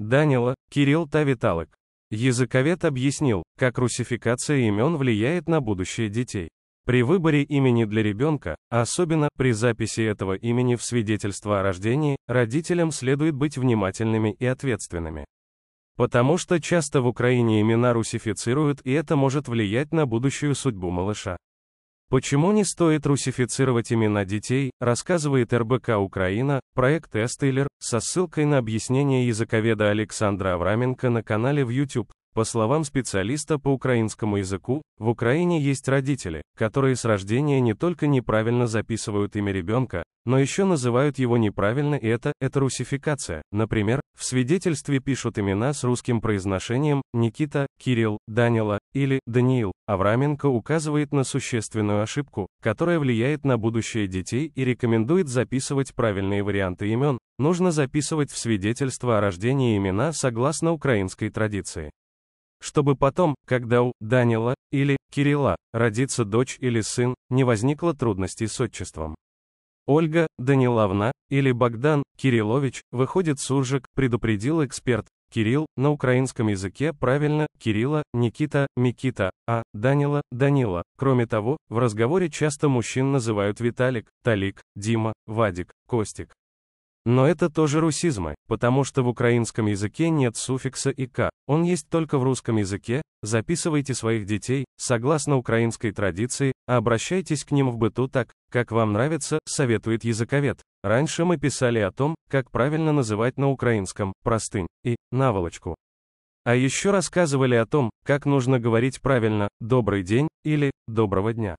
Данила, Кирилл Тавиталок. Языковед объяснил, как русификация имен влияет на будущее детей. При выборе имени для ребенка, особенно при записи этого имени в свидетельство о рождении, родителям следует быть внимательными и ответственными. Потому что часто в Украине имена русифицируют и это может влиять на будущую судьбу малыша. Почему не стоит русифицировать имена детей, рассказывает РБК Украина, проект Эстейлер, со ссылкой на объяснение языковеда Александра Авраменко на канале в YouTube. По словам специалиста по украинскому языку, в Украине есть родители, которые с рождения не только неправильно записывают имя ребенка, но еще называют его неправильно и это, это русификация. Например, в свидетельстве пишут имена с русским произношением Никита, Кирилл, Данила или Даниил. Авраменко указывает на существенную ошибку, которая влияет на будущее детей и рекомендует записывать правильные варианты имен. Нужно записывать в свидетельство о рождении имена согласно украинской традиции. Чтобы потом, когда у Данила или Кирилла родится дочь или сын, не возникло трудностей с отчеством. Ольга Даниловна или Богдан Кириллович, выходит суржик, предупредил эксперт. Кирилл, на украинском языке правильно, Кирилла, Никита, Микита, а, Данила, Данила. Кроме того, в разговоре часто мужчин называют Виталик, Талик, Дима, Вадик, Костик. Но это тоже русизмы, потому что в украинском языке нет суффикса «ик», он есть только в русском языке, записывайте своих детей, согласно украинской традиции, а обращайтесь к ним в быту так, как вам нравится, советует языковед. Раньше мы писали о том, как правильно называть на украинском «простынь» и «наволочку». А еще рассказывали о том, как нужно говорить правильно «добрый день» или «доброго дня».